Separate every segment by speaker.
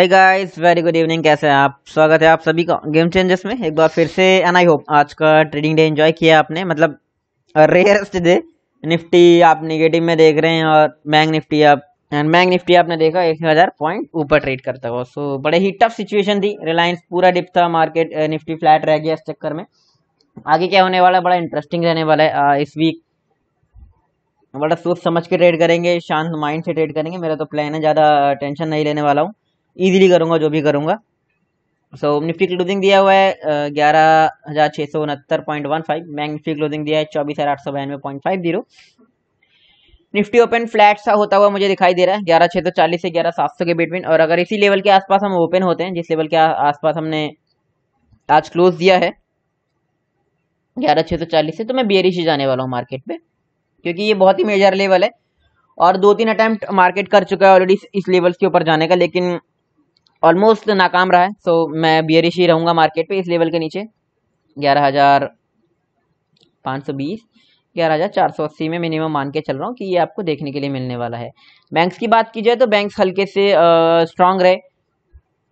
Speaker 1: है guys very good evening कैसे हैं आप स्वागत है आप सभी का गेम चेंजर्स में एक बार फिर से एंड आई होप आज का ट्रेडिंग डे एंजॉय किया आपने मतलब रेयरस्ट डे निफ्टी आप निगेटिव में देख रहे हैं और मैंग निफ्टी आप एंड मैंग निफ्टी आपने देखा एक हज़ार पॉइंट ऊपर ट्रेड करता हुआ सो बड़े ही टफ सिचुएशन थी रिलायंस पूरा डिप था मार्केट निफ्टी फ्लैट रह गया इस चक्कर में आगे क्या होने वाला है बड़ा इंटरेस्टिंग रहने वाला है आ, uh, इस वीक बड़ा सोच समझ के ट्रेड करेंगे शांत माइंड से ट्रेड करेंगे मेरा तो प्लान है ज़्यादा टेंशन नहीं लेने वाला हूँ ईजिली करूँगा जो भी करूँगा सो so, निफ्टी क्लोजिंग दिया हुआ है ग्यारह हज़ार छः सौ उनहत्तर point one five bank Nifty closing दिया है चौबीस हज़ार आठ सौ बयानवे point five zero Nifty open flat सा होता हुआ मुझे दिखाई दे रहा है ग्यारह छः सौ चालीस से ग्यारह सात सौ के बिटवीन और अगर इसी लेवल के आसपास हम ओपन होते हैं जिस लेवल के आसपास हमने आज क्लोज दिया है ग्यारह छः सौ चालीस से तो मैं बियरिश ही जाने वाला हूँ मार्केट पर क्योंकि ये बहुत ही मेजर लेवल है और दो तीन अटैम्प्ट मार्केट कर चुका है ऑलरेडी इस लेवल के ऊपर जाने का लेकिन ऑलमोस्ट नाकाम रहा है सो मैं बियरिश ही रहूँगा मार्केट पे इस लेवल के नीचे ग्यारह हज़ार पाँच सौ बीस ग्यारह हज़ार चार सौ अस्सी में मिनिमम मान के चल रहा हूँ कि ये आपको देखने के लिए मिलने वाला है बैंक्स की बात की जाए तो बैंक्स हल्के से स्ट्रांग रहे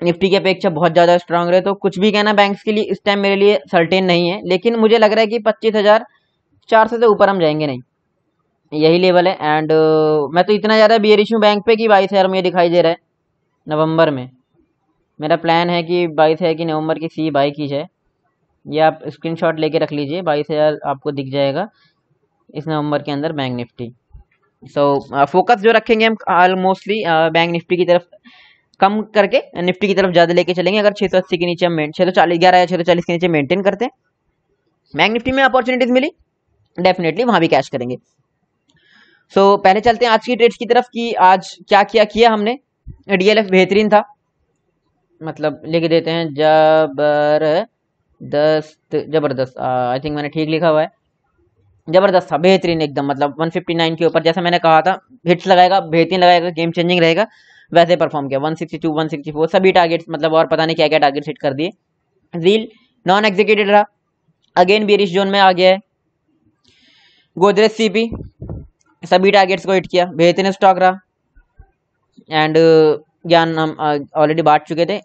Speaker 1: निफ्टी की अपेक्षा बहुत ज़्यादा स्ट्रांग रहे तो कुछ भी कहना बैंक्स के लिए इस टाइम मेरे लिए सर्टेन नहीं है लेकिन मुझे लग रहा है कि पच्चीस हज़ार चार सौ से ऊपर हम जाएंगे नहीं यही लेवल है एंड uh, मैं तो इतना ज़्यादा बियरिश हूँ बैंक पे कि बाईस हज़ार में दिखाई दे रहा है नवंबर में मेरा प्लान है कि बाईस हजार की नवंबर की सी बाई की जाए ये आप स्क्रीनशॉट लेके रख लीजिए बाईस हज़ार आपको दिख जाएगा इस नवंबर के अंदर बैंक निफ्टी सो फोकस जो रखेंगे हम ऑलमोस्टली बैंक निफ्टी की तरफ कम करके निफ्टी की तरफ ज़्यादा लेके चलेंगे अगर छः सौ अस्सी के नीचे हम छः सौ चालीस ग्यारह या छः सौ चालीस के नीचे मेंटेन करते हैं बैंक निफ्टी में अपॉर्चुनिटीज़ मिली डेफिनेटली वहाँ भी कैश करेंगे सो so, पहले चलते हैं आज की ट्रेड्स की तरफ कि आज क्या क्या किया हमने डी बेहतरीन था मतलब लिख देते हैं जबरदस्त जबरदस्त आई थिंक मैंने ठीक लिखा हुआ है जबरदस्त था बेहतरीन एकदम मतलब 159 के ऊपर जैसा मैंने कहा था हिट्स लगाएगा बेहतरीन लगाएगा गेम चेंजिंग रहेगा वैसे परफॉर्म किया 162 164 सभी टारगेट्स मतलब और पता नहीं क्या क्या टारगेट्स हिट कर दिए रील नॉन एग्जीक्यूटेड रहा अगेन बीरिश जोन में आ गया है गोदरेज सी सभी टारगेट्स को हिट किया बेहतरीन स्टॉक रहा एंड ज्ञान हम ऑलरेडी बांट चुके थे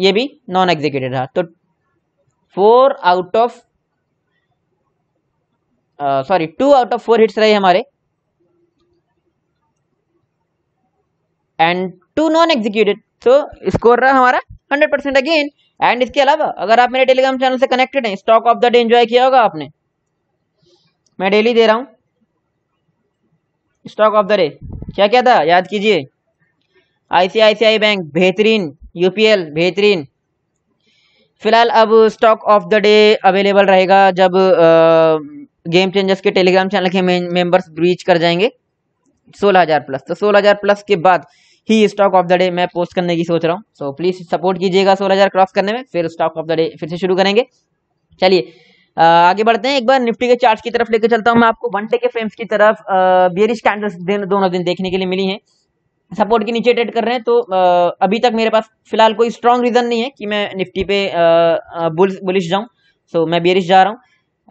Speaker 1: ये भी नॉन एग्जीक्यूटेड रहा तो four out of sorry two out of four hits रहे हमारे एंड टू नॉन एग्जीक्यूटेड तो स्कोर रहा हमारा हंड्रेड परसेंट अगेन एंड इसके अलावा अगर आप मेरे टेलीग्राम चैनल से कनेक्टेड हैं stock of the day enjoy किया होगा आपने मैं डेली दे रहा हूं स्टॉक ऑफ द डे क्या क्या था याद कीजिए आईसीआईसीआई बैंक बेहतरीन यूपीएल बेहतरीन फिलहाल अब stock of the day available रहेगा जब गेम चेंजर्स के टेलीग्राम चैनल के मेंबर्स ब्रीच कर जाएंगे सोलह हजार प्लस तो सोलह हजार प्लस के बाद ही स्टॉक ऑफ द डे मैं पोस्ट करने की सोच रहा हूँ सो प्लीज सपोर्ट कीजिएगा सोलह हजार क्रॉस करने में फिर स्टॉक ऑफ द डे फिर से शुरू करेंगे चलिए आगे बढ़ते हैं एक बार निफ्टी के चार्ट की तरफ लेकर चलता हूँ मैं आपको वन के फ्रेम्स की तरफ बियरिश कैंडल्स दोनों दिन देखने के लिए मिली है सपोर्ट के नीचे ट्रेड कर रहे हैं तो अभी तक मेरे पास फिलहाल कोई स्ट्रॉन्ग रीजन नहीं है कि मैं निफ्टी पे बुलिश जाऊँ सो so, मैं बेरिश जा रहा हूँ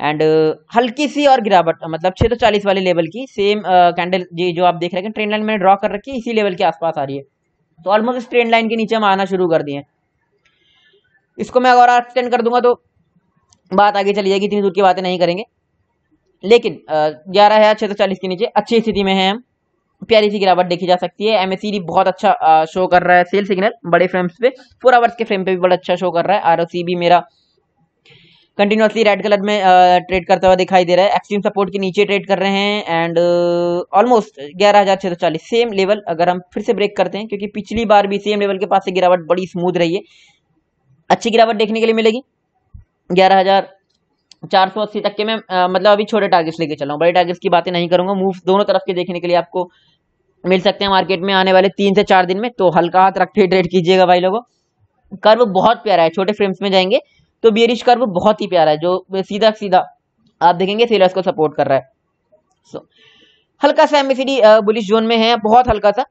Speaker 1: एंड हल्की सी और गिरावट मतलब छः सौ चालीस वाले लेवल की सेम कैंडल जी जो आप देख रहे हैं ट्रेंड लाइन मैंने ड्रॉ कर रखी है इसी लेवल के आसपास आ रही है तो ऑलमोस्ट इस ट्रेंड लाइन के नीचे हम आना शुरू कर दिए इसको मैं अगर एक्सटेंड कर दूंगा तो बात आगे चली जाएगी इतनी दूर की बातें नहीं करेंगे लेकिन ग्यारह हज़ार छः सौ चालीस के नीचे अच्छी स्थिति में हैं हम प्यारी सी गिरावट देखी जा सकती है एमएससीडी बहुत अच्छा शो कर रहा है सेल सिग्नल बड़े फ्रेम्स पे फोर आवर्स के फ्रेम पे भी बड़ा अच्छा शो कर रहा है आर भी मेरा कंटिन्यूसली रेड कलर में ट्रेड करता हुआ दिखाई दे रहा है एक्सट्रीम सपोर्ट के नीचे ट्रेड कर रहे हैं एंड ऑलमोस्ट ग्यारह हजार छः सौ चालीस सेम लेवल अगर हम फिर से ब्रेक करते हैं क्योंकि पिछली बार भी सेम लेवल के पास से गिरावट बड़ी स्मूथ रही है अच्छी गिरावट देखने के लिए मिलेगी ग्यारह हजार चार सौ अस्सी तक के मैं आ, मतलब अभी छोटे टारगेट्स लेके चला हूँ बड़े टारगेट्स की बातें नहीं करूंगा मूव दोनों तरफ के देखने के लिए आपको मिल सकते हैं मार्केट में आने वाले तीन से चार दिन में तो हल्का हाथ रख के ट्रेड कीजिएगा भाई लोगों कर्व बहुत प्यारा है छोटे फ्रेम्स में जाएंगे तो बियरिश कर्व बहुत ही प्यारा है जो सीधा सीधा आप देखेंगे सेलर्स को सपोर्ट कर रहा है सो हल्का सा एमबीसीडी बुलिश जोन में है बहुत हल्का सा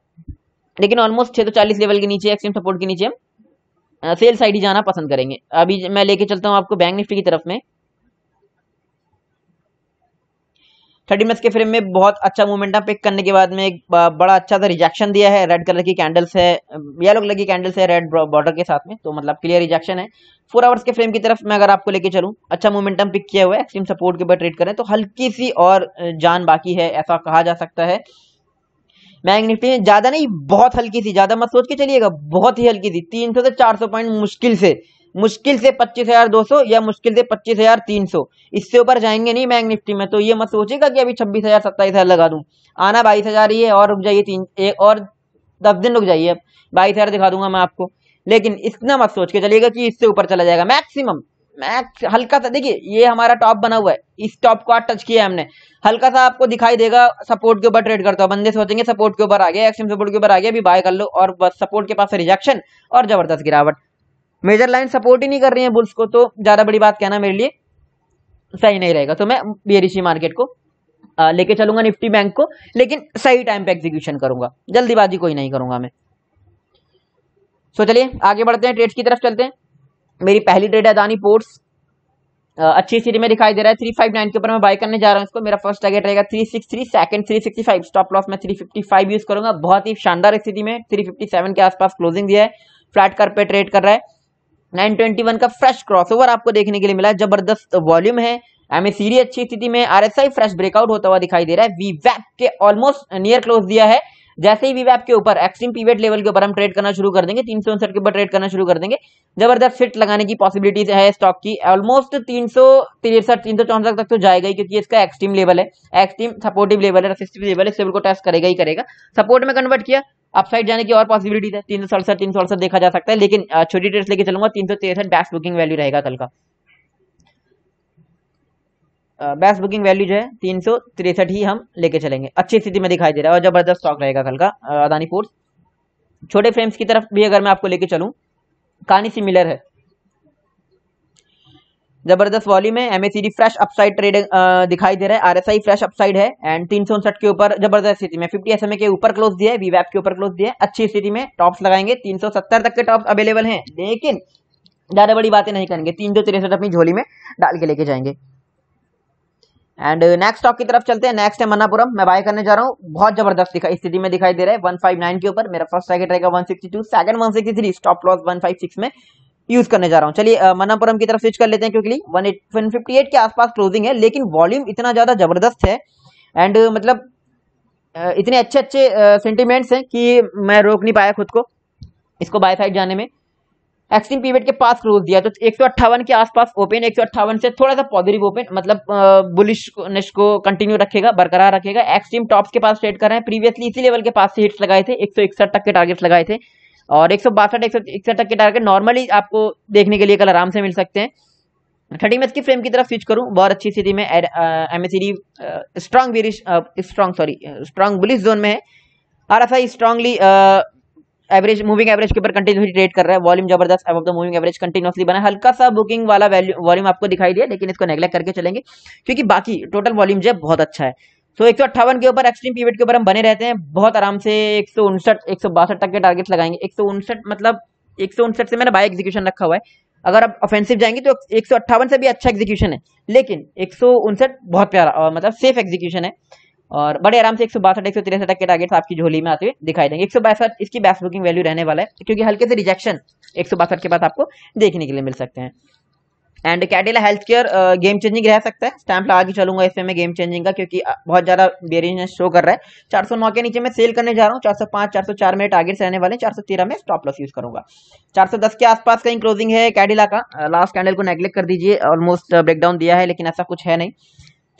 Speaker 1: लेकिन ऑलमोस्ट छह सौ चालीस लेवल के नीचे एक्सट्रीम सपोर्ट के नीचे हम सेल साइड ही जाना पसंद करेंगे अभी मैं लेके चलता हूँ आपको बैंक निफ्टी की तरफ में थर्टी मिनट्स के फ्रेम में बहुत अच्छा मोमेंटम पिक करने के बाद में एक बड़ा अच्छा सा रिजेक्शन दिया है रेड कलर की कैंडल्स है येलो कलर की कैंडल्स है रेड बॉर्डर के साथ में तो मतलब क्लियर रिजेक्शन है फोर आवर्स के फ्रेम की तरफ मैं अगर आपको लेके चलूँ अच्छा मोमेंटम पिक किया हुआ है एक्सट्रीम सपोर्ट के ऊपर ट्रेड करें तो हल्की सी और जान बाकी है ऐसा कहा जा सकता है बैंक निफ्टी में ज्यादा नहीं बहुत हल्की सी ज्यादा मत सोच के चलिएगा बहुत ही हल्की थी तीन सौ से चार सौ पॉइंट मुश्किल से मुश्किल से पच्चीस हजार दो सौ या मुश्किल से पच्चीस हजार तीन सौ इससे ऊपर जाएंगे नहीं बैंक निफ्टी में तो ये मत सोचेगा कि अभी छब्बीस हजार सत्ताईस हजार लगा दूं आना बाईस हजार ही है और रुक जाइए तीन एक और दस दिन रुक जाइए बाईस हजार दिखा दूंगा मैं आपको लेकिन इतना मत सोच के चलिएगा कि इससे ऊपर चला जाएगा मैक्सिमम मैक्स हल्का सा देखिए ये हमारा टॉप बना हुआ है इस टॉप को आज टच किया हमने हल्का सा आपको दिखाई देगा सपोर्ट के ऊपर ट्रेड करता हुआ बंदे सोचेंगे सपोर्ट के ऊपर आ गया एक्सएम सपोर्ट के ऊपर आ गया अभी बाय कर लो और बस सपोर्ट के पास रिजेक्शन और जबरदस्त गिरावट मेजर लाइन सपोर्ट ही नहीं कर रही है बुल्स को तो ज्यादा बड़ी बात कहना मेरे लिए सही नहीं रहेगा तो मैं बीआरसी मार्केट को लेके चलूंगा निफ्टी बैंक को लेकिन सही टाइम पे एग्जीक्यूशन करूंगा जल्दीबाजी कोई नहीं करूंगा मैं सो चलिए आगे बढ़ते हैं ट्रेड्स की तरफ चलते हैं मेरी पहली ट्रेड है अदानी पोर्ट्स अच्छी सीरी में दिखाई दे रहा है थ्री फाइव नाइन के ऊपर मैं बाय करने जा रहा हूँ इसको मेरा फर्स्ट टारगेट रहेगा three six three second three sixty five stop loss मैं थ्री फिफ्टी फाइव यूज करूंगा बहुत ही शानदार स्थिति में थ्री फिफ्टी सेवन के आसपास क्लोजिंग दिया है फ्लैट कर पे ट्रेड कर रहा है 921 का फ्रेश क्रॉसओवर आपको देखने के लिए मिला जबरदस्त वॉल्यूम है एमएसीडी अच्छी स्थिति में आरएसआई फ्रेश ब्रेकआउट होता हुआ दिखाई दे रहा है वीवैप के ऑलमोस्ट नियर क्लोज दिया है जैसे ही वीवैप के ऊपर एक्सट्रीम पीवेट लेवल के ऊपर हम ट्रेड करना शुरू कर देंगे तीन सौ उनसठ के ऊपर ट्रेड करना शुरू कर देंगे जबरदस्त फिट लगाने की पॉसिबिलिटीज है स्टॉक की ऑलमोस्ट तीन सौ तिरसठ तीन सौ चौसठ तक तो जाएगा क्योंकि इसका एक्सट्रीम लेवल है एक्सट्रीम सपोर्टिव लेवल है रेसिस्टिव लेवल है को टेस्ट करेगा ही करेगा सपोर्ट में कन्वर्ट किया अपसाइड जाने की और पॉसिबिलिटी है तीन सौ सड़सठ तीन सौ अड़सठ देखा जा सकता है लेकिन छोटी डेट्स लेके चलूंगा तीन सौ तिरसठ बेस्ट बुकिंग वैल्यू रहेगा कल का बेस्ट बुकिंग वैल्यू जो है तीन सौ तिरसठ ही हम लेके चलेंगे अच्छी स्थिति में दिखाई दे रहा है और जबरदस्त स्टॉक रहेगा कल का अदानी फोर्स छोटे फ्रेम्स की तरफ भी अगर मैं आपको लेके चलूँ कहानी सिमिलर है जबरदस्त वॉल्यूम है एमएसीडी फ्रेश अपसाइड ट्रेड दिखाई दे रहा है आरएसआई फ्रेश अपसाइड है एंड तीन सौ उनसठ के ऊपर जबरदस्त स्थिति में 50 एसएमए के ऊपर क्लोज दिया है वीवैप के ऊपर क्लोज दिया है अच्छी स्थिति में टॉप्स लगाएंगे 370 तक के टॉप्स अवेलेबल हैं लेकिन ज्यादा बड़ी बातें नहीं करेंगे तीन सौ तिरसठ अपनी झोली में डाल के लेके जाएंगे एंड नेक्स्ट स्टॉक की तरफ चलते हैं नेक्स्ट है मनापुरम मैं बाय करने जा रहा हूँ बहुत जबरदस्त दिखा स्थिति में दिखाई दे रहा है 159 के ऊपर मेरा फर्स्ट टारगेट रहेगा 162 सेकंड 163 स्टॉप लॉस 156 में यूज करने जा रहा हूँ चलिए मनापुरम की तरफ स्विच कर लेते हैं क्योंकि वन फिफ्टी एट के आसपास क्लोजिंग है लेकिन वॉल्यूम इतना ज्यादा जबरदस्त है एंड मतलब इतने अच्छे अच्छे सेंटिमेंट्स हैं कि मैं रोक नहीं पाया खुद को इसको बाय साइड जाने में एक्सट्रीम पीवेट के पास क्लोज दिया तो एक के आसपास ओपन एक से थोड़ा सा पॉजिटिव ओपन मतलब बुलिशनेस को कंटिन्यू रखेगा बरकरार रखेगा एक्सट्रीम टॉप्स के पास ट्रेड कर रहे हैं प्रीवियसली इसी लेवल के पास से हिट्स लगाए थे एक तक के टारगेट्स लगाए थे और एक सौ बासठ एक सौ इकसठ तक के टारगेट नॉर्मली आपको देखने के लिए कल आराम से मिल सकते हैं थर्टी मैच की फ्रेम की तरफ स्विच करूं बहुत अच्छी स्थिति में M S D strong bearish strong sorry strong bullish zone में है R F I strongly average moving average के ऊपर कंटिन्यूसली ट्रेड कर रहा है वॉल्यूम जबरदस्त अब तो मूविंग एवरेज कंटिन्यूसली बना हल्का सा बुकिंग वाला वॉल्यूम आपको दिखाई दिया लेकिन इसको नेग्लेक्ट करके चलेंगे क्योंकि बाकी टोटल वॉल्यूम जब बहुत अच्छा है सो एक के ऊपर एक्सट्रीम पीवेट के ऊपर हम बने रहते हैं बहुत आराम से एक सौ उनसठ एक सौ बासठ तक के टारगेट लगाएंगे एक सौ उनसठ मतलब एक सौ उनसठ से मैंने बाय एग्जीक्यूशन रखा हुआ है अगर आप ऑफेंसिव जाएंगे तो एक सौ अट्ठावन से भी अच्छा एग्जीक्यूशन है लेकिन एक सौ उनसठ बहुत प्यारा और मतलब सेफ एग्जीक्यूशन है और बड़े आराम से एक सौ बासठ एक सौ तिरसठ तक के टारगेट आपकी झोली में आते हुए दिखाई देंगे एक सौ बासठ इसकी बैस बुकिंग वैल्यू रहने वाला है क्योंकि हल्के से रिजेक्शन एक सौ बासठ के बाद आपको देखने के लिए मिल सकते हैं and Cadila healthcare game changing रह सकता है स्टैंप लगा के चलूंगा इसमें मैं गेम चेंजिंग का क्योंकि uh, बहुत ज्यादा बेरियनेस शो कर रहा है 409 के नीचे मैं सेल करने जा रहा हूँ 405 चार में टारगेट्स रहने वाले हैं 413 में स्टॉप लॉस यूज करूंगा 410 के आसपास का क्लोजिंग है कैडिला का लास्ट कैंडल को नेग्लेक्ट कर दीजिए ऑलमोस्ट ब्रेकडाउन uh, दिया है लेकिन ऐसा कुछ है नहीं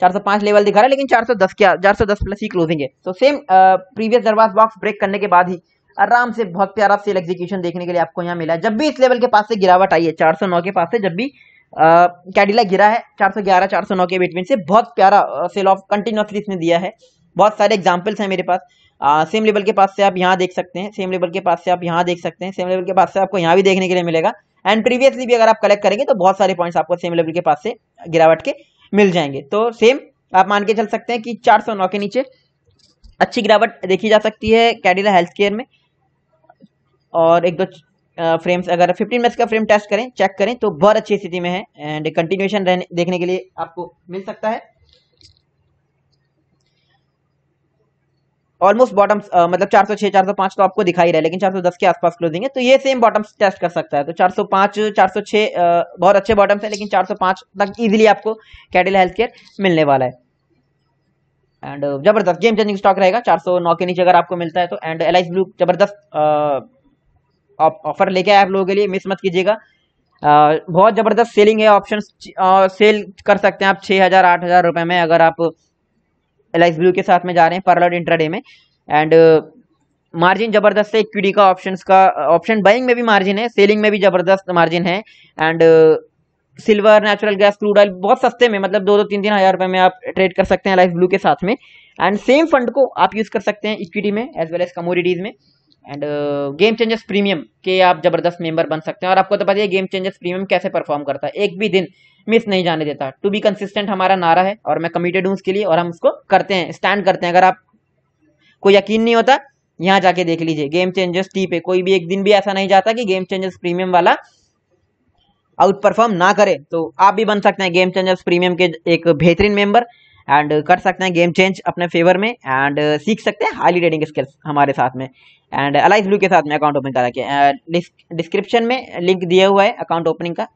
Speaker 1: 405 लेवल दिखा रहा है लेकिन 410 सौ 410 प्लस ही क्लोजिंग है तो same previous Darvas box break करने के बाद ही आराम से बहुत प्यारा सेल एग्जीक्यूशन देखने के लिए आपको यहाँ मिला है जब भी इस लेवल के पास से गिरावट आई है 409 के पास से जब भी कैडिला गिरा है 411 409 के बिटवीन से बहुत प्यारा सेल ऑफ कंटिन्यूसली इसने दिया है बहुत सारे एग्जाम्पल्स हैं मेरे पास आ, सेम लेवल के पास से आप यहाँ देख सकते हैं सेम लेवल के पास से आप यहाँ देख सकते हैं सेम लेवल के पास से आपको यहाँ भी देखने के लिए मिलेगा एंड प्रीवियसली भी अगर आप कलेक्ट करेंगे तो बहुत सारे पॉइंट्स आपको सेम लेवल के पास से गिरावट के मिल जाएंगे तो सेम आप मान के चल सकते हैं कि 409 के नीचे अच्छी गिरावट देखी जा सकती है कैडिला हेल्थ केयर में और एक दो फ्रेम्स अगर 15 मिनट्स का फ्रेम टेस्ट करें चेक करें तो बहुत अच्छी स्थिति में है एंड कंटिन्यूएशन रहने देखने के लिए आपको मिल सकता है ऑलमोस्ट बॉटम मतलब 406 405 तो आपको दिखाई रहा है लेकिन 410 के आसपास क्लोजिंग है तो ये सेम बॉटम्स टेस्ट कर सकता है तो 405 406 uh, बहुत अच्छे बॉटम्स हैं लेकिन 405 तक इजीली आपको कैटल हेल्थ केयर मिलने वाला है एंड जबरदस्त गेम चेंजिंग स्टॉक रहेगा 409 के नीचे अगर आपको मिलता है तो एंड एल ब्लू जबरदस्त ऑफर लेके आया आप लोगों के लिए मिस मत कीजिएगा बहुत ज़बरदस्त सेलिंग है ऑप्शन सेल कर सकते हैं आप छः हज़ार आठ हज़ार रुपये में अगर आप एल आई ब्लू के साथ में जा रहे हैं पार्लर इंटरडे में एंड मार्जिन ज़बरदस्त है इक्विटी का ऑप्शन का ऑप्शन बाइंग में भी मार्जिन है सेलिंग में भी ज़बरदस्त मार्जिन है and silver natural gas crude oil बहुत सस्ते में मतलब दो दो तीन तीन हज़ार रुपये में आप ट्रेड कर सकते हैं लाइफ ब्लू के साथ में एंड सेम फंड को आप यूज़ कर सकते हैं इक्विटी में एज वेल एज कमोडिटीज़ में एंड गेम चेंजर्स प्रीमियम के आप जबरदस्त मेंबर बन सकते हैं और आपको तो पता है गेम चेंजर्स प्रीमियम कैसे परफॉर्म करता है एक भी दिन मिस नहीं जाने देता टू बी कंसिस्टेंट हमारा नारा है और मैं कमिटेड हूँ उसके लिए और हम उसको करते हैं स्टैंड करते हैं अगर आप को यकीन नहीं होता यहाँ जाके देख लीजिए गेम चेंजर्स टी पे कोई भी एक दिन भी ऐसा नहीं जाता कि गेम चेंजर्स प्रीमियम वाला आउट परफॉर्म ना करे तो आप भी बन सकते हैं गेम चेंजर्स प्रीमियम के एक बेहतरीन मेंबर एंड uh, कर सकते हैं गेम चेंज अपने फेवर में एंड uh, सीख सकते हैं हाईली रेडिंग स्किल्स हमारे साथ में एंड अलाइज ब्लू के साथ में अकाउंट ओपन करा के डिस्क्रिप्शन uh, में लिंक दिया हुआ है अकाउंट ओपनिंग का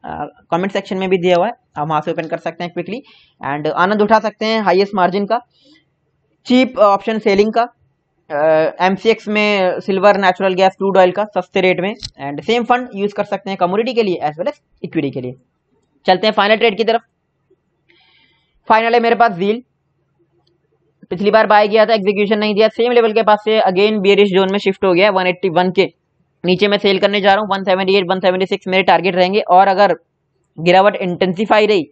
Speaker 1: कमेंट सेक्शन में भी दिया हुआ है हम वहाँ से ओपन कर सकते हैं क्विकली एंड आनंद उठा सकते हैं हाइएस्ट मार्जिन का चीप ऑप्शन सेलिंग का एम सी एक्स में silver natural gas crude oil का सस्ते रेट में एंड सेम फंड यूज़ कर सकते हैं कम्युनिटी के लिए एज वेल एज इक्विटी के लिए चलते हैं फाइनल ट्रेड की तरफ फाइनल है मेरे पास जील पिछली बार बाय किया था एग्जीक्यूशन नहीं दिया सेम लेवल के पास से अगेन बियरिश जोन में शिफ्ट हो गया वन एट्टी वन के नीचे मैं सेल करने जा रहा हूँ one seventy eight one seventy six मेरे टारगेट रहेंगे और अगर गिरावट इंटेंसीफाई रही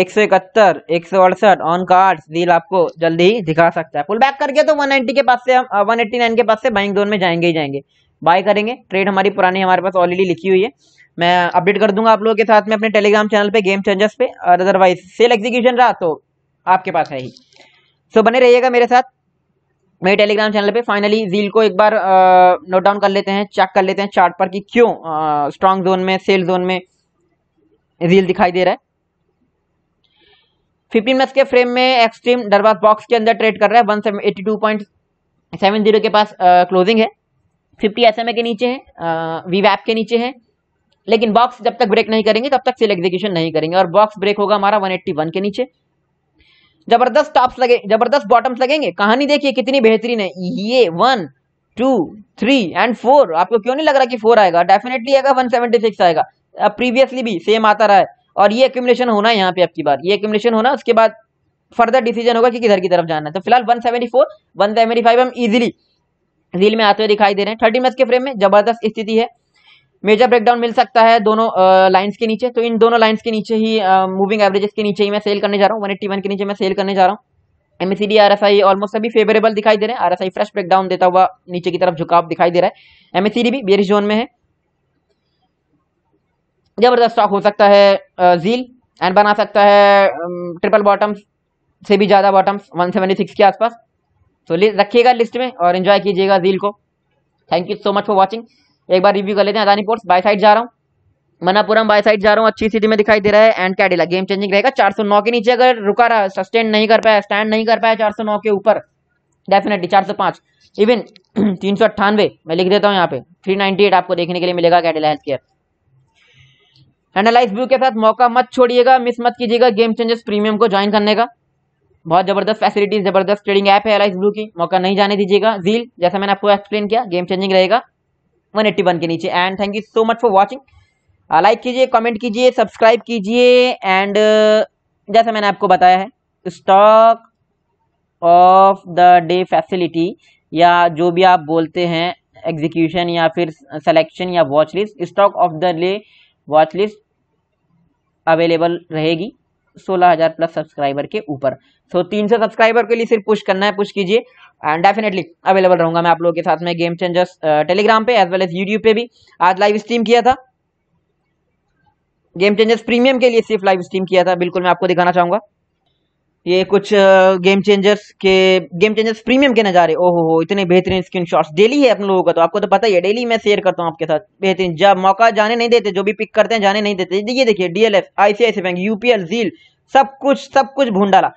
Speaker 1: एक सौ इकहत्तर एक सौ अड़सठ ऑन कार्ड डील आपको जल्दी ही दिखा सकता है पुल बैक करके तो वन नाइन्टी के पास से हम वन एट्टी नाइन के पास से बाइंग जोन में जाएंगे ही जाएंगे बाय करेंगे ट्रेड हमारी पुरानी हमारे पास ऑलरेडी लिखी हुई है मैं अपडेट कर दूंगा आप लोगों के साथ में अपने टेलीग्राम चैनल पे गेम चेंजर्स पे और अदरवाइज सेल एग्जीक्यूशन रहा तो आपके पास है ही सो बने रहिएगा मेरे साथ मेरे टेलीग्राम चैनल पे फाइनली जील को एक बार नोट डाउन कर लेते हैं चेक कर लेते हैं चार्ट पर कि क्यों स्ट्रांग जोन में सेल जोन में जील दिखाई दे रहा है फिफ्टीन मिनट्स के फ्रेम में एक्सट्रीम डरबाज बॉक्स के अंदर ट्रेड कर रहा है one eighty two point seven zero के पास क्लोजिंग है फिफ्टी एस के नीचे है वी के नीचे है लेकिन बॉक्स जब तक ब्रेक नहीं करेंगे तब तक सेल एग्जीक्यूशन नहीं करेंगे और बॉक्स ब्रेक होगा हमारा वन के नीचे जबरदस्त टॉप्स लगे जबरदस्त बॉटम्स लगेंगे कहानी देखिए कितनी बेहतरीन है ये one two three and four आपको क्यों नहीं लग रहा कि फोर आएगा डेफिनेटली आएगा वन सेवेंटी सिक्स आएगा प्रीवियसली भी सेम आता रहा है और ये एक्यूमुलेशन होना है यहाँ पे आपकी बार ये एक्यूमुलेशन होना उसके बाद फर्दर डिसीजन होगा कि किधर की तरफ जाना है तो फिलहाल one seventy four one seventy five हम इजिली रील में आते हुए दिखाई दे रहे हैं थर्टी मैच के फ्रेम में जबरदस्त स्थिति है मेजर ब्रेकडाउन मिल सकता है दोनों लाइंस के नीचे तो इन दोनों लाइंस के नीचे ही मूविंग एवरेजेस के नीचे ही मैं सेल करने जा रहा हूँ वन के नीचे मैं सेल करने जा रहा हूँ एम एस आई ऑलमोस्ट सभी फेवरेबल दिखाई दे रहे हैं आई फ्रेश ब्रेकडाउन देता हुआ नीचे की तरफ झुकाव दिखाई दे रहा है एमएससीडी भी बेरिश जोन में है जबरदस्त स्टॉक हो सकता है जील एंड बना सकता है ट्रिपल बॉटम्स से भी ज़्यादा बॉटम्स सिक्स के आसपास तो रखिएगा लिस्ट में और एंजॉय कीजिएगा जील को thank you so much for watching एक बार रिव्यू कर लेते हैं अदानी पोर्ट्स बाय साइड जा रहा हूँ मनापुरम बाय साइड जा रहा हूँ अच्छी सिटी में दिखाई दे रहा है एंड कैडिला गेम चेंजिंग रहेगा 409 के नीचे अगर रुका रहा सस्टेन नहीं कर पाया स्टैंड नहीं कर पाया 409 के ऊपर डेफिनेटली 405 इवन तीन मैं लिख देता हूँ यहाँ पे 398 आपको देखने के लिए मिलेगा Cadila healthcare analyse view के साथ मौका मत छोड़िएगा मिस मत कीजिएगा गेम चेंजेस प्रीमियम को ज्वाइन करने का बहुत जबरदस्त फैसिलिटीज जबरदस्त ट्रेडिंग ऐप है एलाइस ब्लू की मौका नहीं जाने दीजिएगा जील जैसा मैंने आपको एक्सप्लेन किया गेम चेंजिंग रहेगा वन एट्टी वन के नीचे and thank you so much for watching like कीजिए कमेंट कीजिए सब्सक्राइब कीजिए एंड uh, जैसा मैंने आपको बताया है stock of the day facility या जो भी आप बोलते हैं एग्जीक्यूशन या फिर सेलेक्शन या watchlist stock of the day watchlist available रहेगी सोलह हजार प्लस सब्सक्राइबर के ऊपर सो so, तीन सौ सब्सक्राइबर के लिए सिर्फ पुश करना है पुश कीजिए एंड डेफिनेटली अवेलेबल रहूंगा मैं आप लोगों के साथ में गेम चेंजर्स टेलीग्राम पे एज वेल एज यूट्यूब पे भी आज लाइव स्ट्रीम किया था गेम चेंजर्स प्रीमियम के लिए सिर्फ लाइव स्ट्रीम किया था बिल्कुल मैं आपको दिखाना चाहूंगा ये कुछ गेम चेंजर्स के गेम चेंजर्स प्रीमियम के नज़ारे ओहो हो इतने बेहतरीन स्क्रीन शॉट्स डेली है अपने लोगों का तो आपको तो पता ही है डेली मैं शेयर करता हूँ आपके साथ बेहतरीन जब मौका जाने नहीं देते जो भी पिक करते हैं जाने नहीं देते ये देखिए डीएलएफ आईसीआईसी बैंक यूपीएल जील सब कुछ सब कुछ भूडाला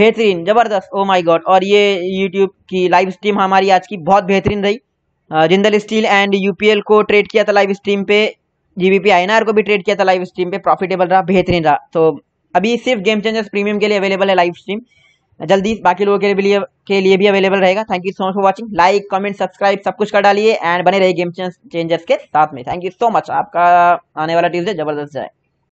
Speaker 1: बेहतरीन जबरदस्त ओ माई गॉड और ये यूट्यूब की लाइव स्ट्रीम हमारी आज की बहुत बेहतरीन रही जिंदल स्टील एंड यूपीएल को ट्रेड किया था लाइव स्ट्रीम पे जीबीपी आईएनआर को भी ट्रेड किया था लाइव स्ट्रीम पे प्रॉफिटेबल रहा बेहतरीन रहा तो अभी सिर्फ गेम चेंजर्स प्रीमियम के लिए अवेलेबल है लाइव स्ट्रीम जल्दी बाकी लोगों के लिए के लिए भी अवेलेबल रहेगा thank you so much for watching like comment subscribe सब कुछ कर डालिए एंड बने रहिए गेम चेंजर्स के साथ में थैंक यू सो मच आपका आने वाला ट्यूजडे जबरदस्त जाए